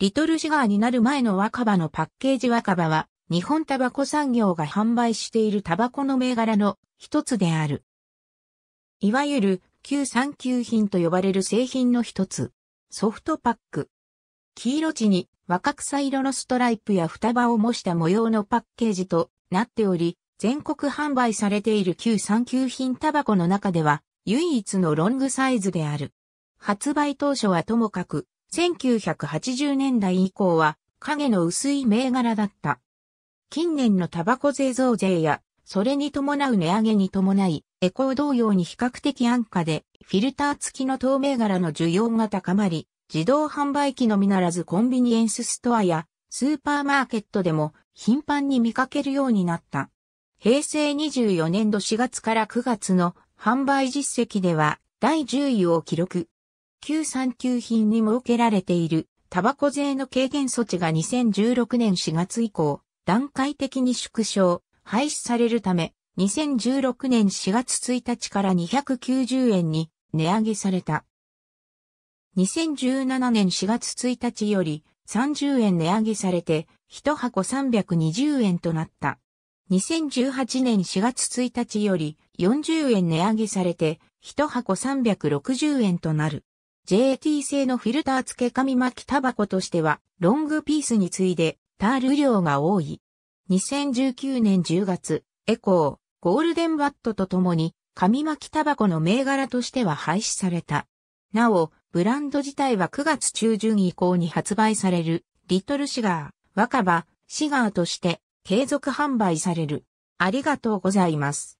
リトルシガーになる前の若葉のパッケージ若葉は、日本タバコ産業が販売しているタバコの銘柄の一つである。いわゆる、旧産休品と呼ばれる製品の一つ。ソフトパック。黄色地に若草色のストライプや双葉を模した模様のパッケージとなっており、全国販売されている旧産休品タバコの中では、唯一のロングサイズである。発売当初はともかく、1980年代以降は影の薄い銘柄だった。近年のタバコ税増税や、それに伴う値上げに伴い、エコー同様に比較的安価で、フィルター付きの透明柄の需要が高まり、自動販売機のみならずコンビニエンスストアやスーパーマーケットでも頻繁に見かけるようになった。平成24年度4月から9月の販売実績では第10位を記録。旧産休品に設けられているタバコ税の軽減措置が2016年4月以降、段階的に縮小、廃止されるため、2016年4月1日から290円に値上げされた。2017年4月1日より30円値上げされて、1箱320円となった。2018年4月1日より40円値上げされて、1箱360円となる。JT 製のフィルター付け紙巻きタバコとしては、ロングピースに次いで、タール量が多い。2019年10月、エコー、ゴールデンバットとともに、紙巻きタバコの銘柄としては廃止された。なお、ブランド自体は9月中旬以降に発売される、リトルシガー、若葉、シガーとして、継続販売される。ありがとうございます。